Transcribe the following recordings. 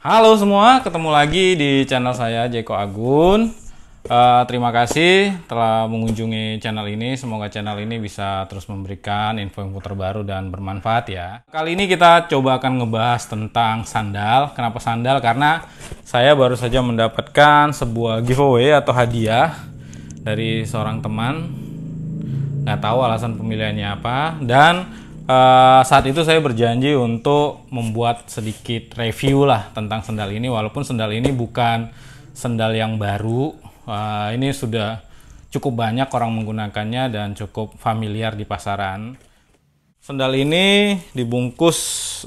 Halo semua, ketemu lagi di channel saya Jeko Agun. Uh, terima kasih telah mengunjungi channel ini. Semoga channel ini bisa terus memberikan info-info terbaru dan bermanfaat ya. Kali ini kita coba akan ngebahas tentang sandal. Kenapa sandal? Karena saya baru saja mendapatkan sebuah giveaway atau hadiah dari seorang teman. Nggak tahu alasan pemilihannya apa dan Uh, saat itu saya berjanji untuk membuat sedikit review lah tentang sendal ini walaupun sendal ini bukan sendal yang baru uh, ini sudah cukup banyak orang menggunakannya dan cukup familiar di pasaran sendal ini dibungkus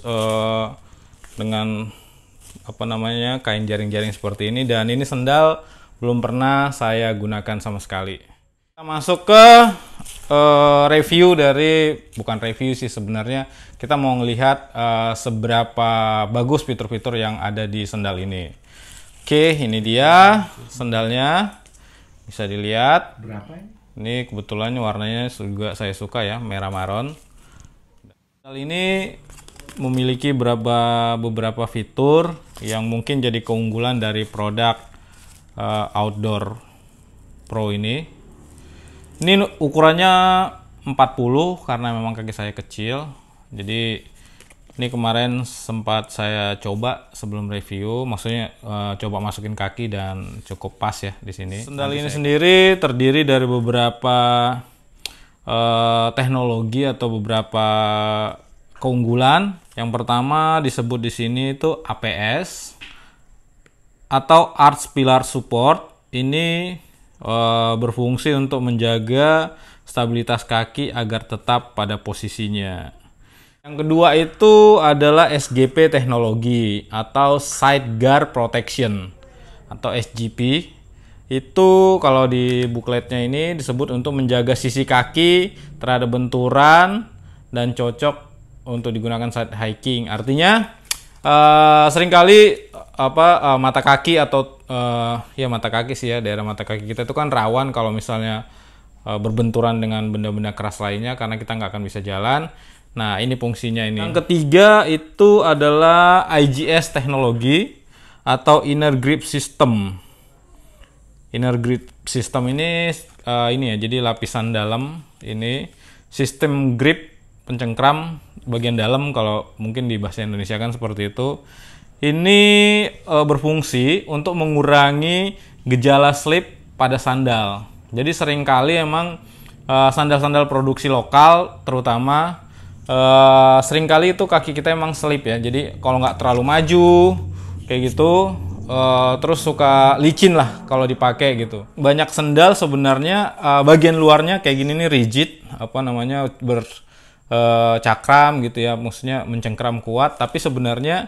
uh, dengan apa namanya kain jaring-jaring seperti ini dan ini sendal belum pernah saya gunakan sama sekali kita masuk ke uh, review dari bukan review sih sebenarnya kita mau melihat uh, eh, seberapa bagus fitur-fitur yang ada di sendal ini. Oke, ini dia sendalnya. Bisa dilihat. Berapa ini? Ini kebetulan warnanya juga saya suka ya, merah maron. Sendal ini memiliki beberapa beberapa fitur yang mungkin jadi keunggulan dari produk uh, outdoor pro ini ini ukurannya 40 karena memang kaki saya kecil. Jadi ini kemarin sempat saya coba sebelum review, maksudnya e, coba masukin kaki dan cukup pas ya di sini. Sendal ini saya... sendiri terdiri dari beberapa e, teknologi atau beberapa keunggulan. Yang pertama disebut di sini itu APS atau Art Pillar Support. Ini Eh, berfungsi untuk menjaga stabilitas kaki agar tetap pada posisinya. Yang kedua itu adalah SGP teknologi atau side guard protection atau SGP. Itu kalau di bukletnya ini disebut untuk menjaga sisi kaki terhadap benturan dan cocok untuk digunakan saat hiking. Artinya uh, seringkali apa uh, mata kaki atau uh, ya mata kaki sih ya daerah mata kaki kita itu kan rawan kalau misalnya uh, berbenturan dengan benda-benda keras lainnya karena kita nggak akan bisa jalan. Nah, ini fungsinya ini. Yang ketiga itu adalah IGS teknologi atau inner grip system. Inner grip system ini uh, ini ya, jadi lapisan dalam ini sistem grip pencengkram bagian dalam kalau mungkin di bahasa Indonesia kan seperti itu. Ini e, berfungsi untuk mengurangi gejala slip pada sandal. Jadi seringkali emang e, sandal-sandal e, produksi lokal terutama e, seringkali itu kaki kita emang slip ya. Jadi kalau nggak terlalu maju kayak gitu e, terus suka licin lah kalau dipakai gitu. Banyak sendal sebenarnya e, bagian luarnya kayak gini nih rigid, apa namanya ber e, cakram gitu ya, maksudnya mencengkram kuat, tapi sebenarnya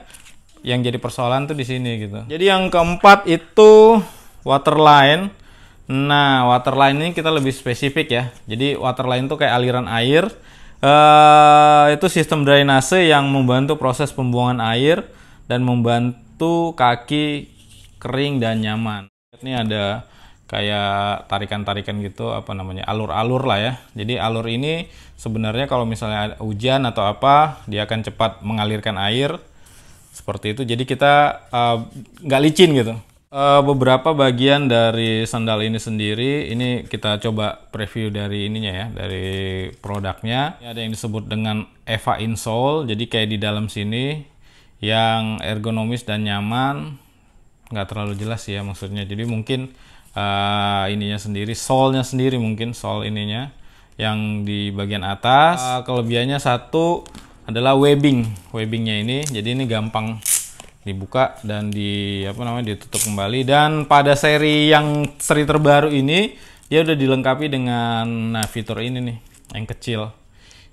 yang jadi persoalan tuh di sini gitu. Jadi yang keempat itu waterline. Nah, waterline ini kita lebih spesifik ya. Jadi waterline itu kayak aliran air. Uh, itu sistem drainase yang membantu proses pembuangan air dan membantu kaki kering dan nyaman. Ini ada kayak tarikan-tarikan gitu apa namanya alur-alur lah ya jadi alur ini sebenarnya kalau misalnya hujan atau apa dia akan cepat mengalirkan air seperti itu jadi kita eh, nggak uh, licin gitu uh, beberapa bagian dari sandal ini sendiri ini kita coba preview dari ininya ya dari produknya ini ada yang disebut dengan Eva insole jadi kayak di dalam sini yang ergonomis dan nyaman nggak terlalu jelas ya maksudnya jadi mungkin uh, ininya sendiri solnya sendiri mungkin sol ininya yang di bagian atas uh, kelebihannya satu adalah webbing. Webbingnya ini jadi ini gampang dibuka dan di apa namanya ditutup kembali dan pada seri yang seri terbaru ini dia udah dilengkapi dengan nah, fitur ini nih yang kecil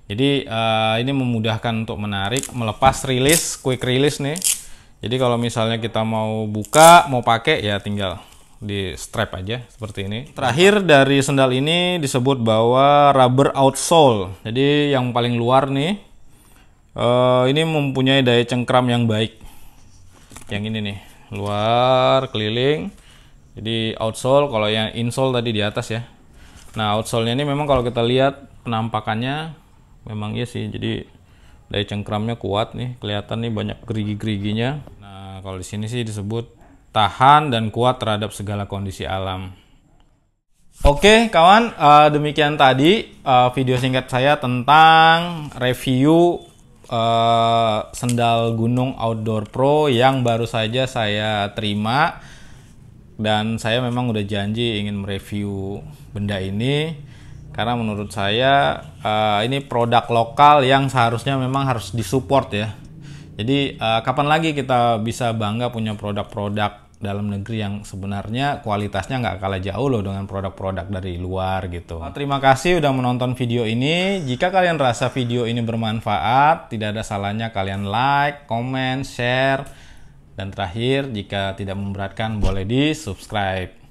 jadi uh, ini memudahkan untuk menarik melepas rilis quick release nih jadi kalau misalnya kita mau buka mau pakai ya tinggal di strap aja seperti ini terakhir dari sendal ini disebut bahwa rubber outsole jadi yang paling luar nih uh, ini mempunyai daya cengkram yang baik yang ini nih luar keliling jadi outsole kalau yang insole tadi di atas ya nah outsole-nya ini memang kalau kita lihat penampakannya memang iya sih jadi daya cengkramnya kuat nih kelihatan nih banyak gerigi-geriginya nah kalau di sini sih disebut tahan dan kuat terhadap segala kondisi alam Oke kawan, uh, demikian tadi uh, video singkat saya tentang review Eh, sendal gunung outdoor pro yang baru saja saya terima dan saya memang udah janji ingin mereview benda ini karena menurut saya uh, ini produk lokal yang seharusnya memang harus disupport ya. Jadi uh, kapan lagi kita bisa bangga punya produk-produk dalam negeri yang sebenarnya kualitasnya nggak kalah jauh loh dengan produk-produk dari luar gitu. Nah, terima kasih udah menonton video ini. Jika kalian rasa video ini bermanfaat, tidak ada salahnya kalian like, comment, share, dan terakhir jika tidak memberatkan boleh di subscribe.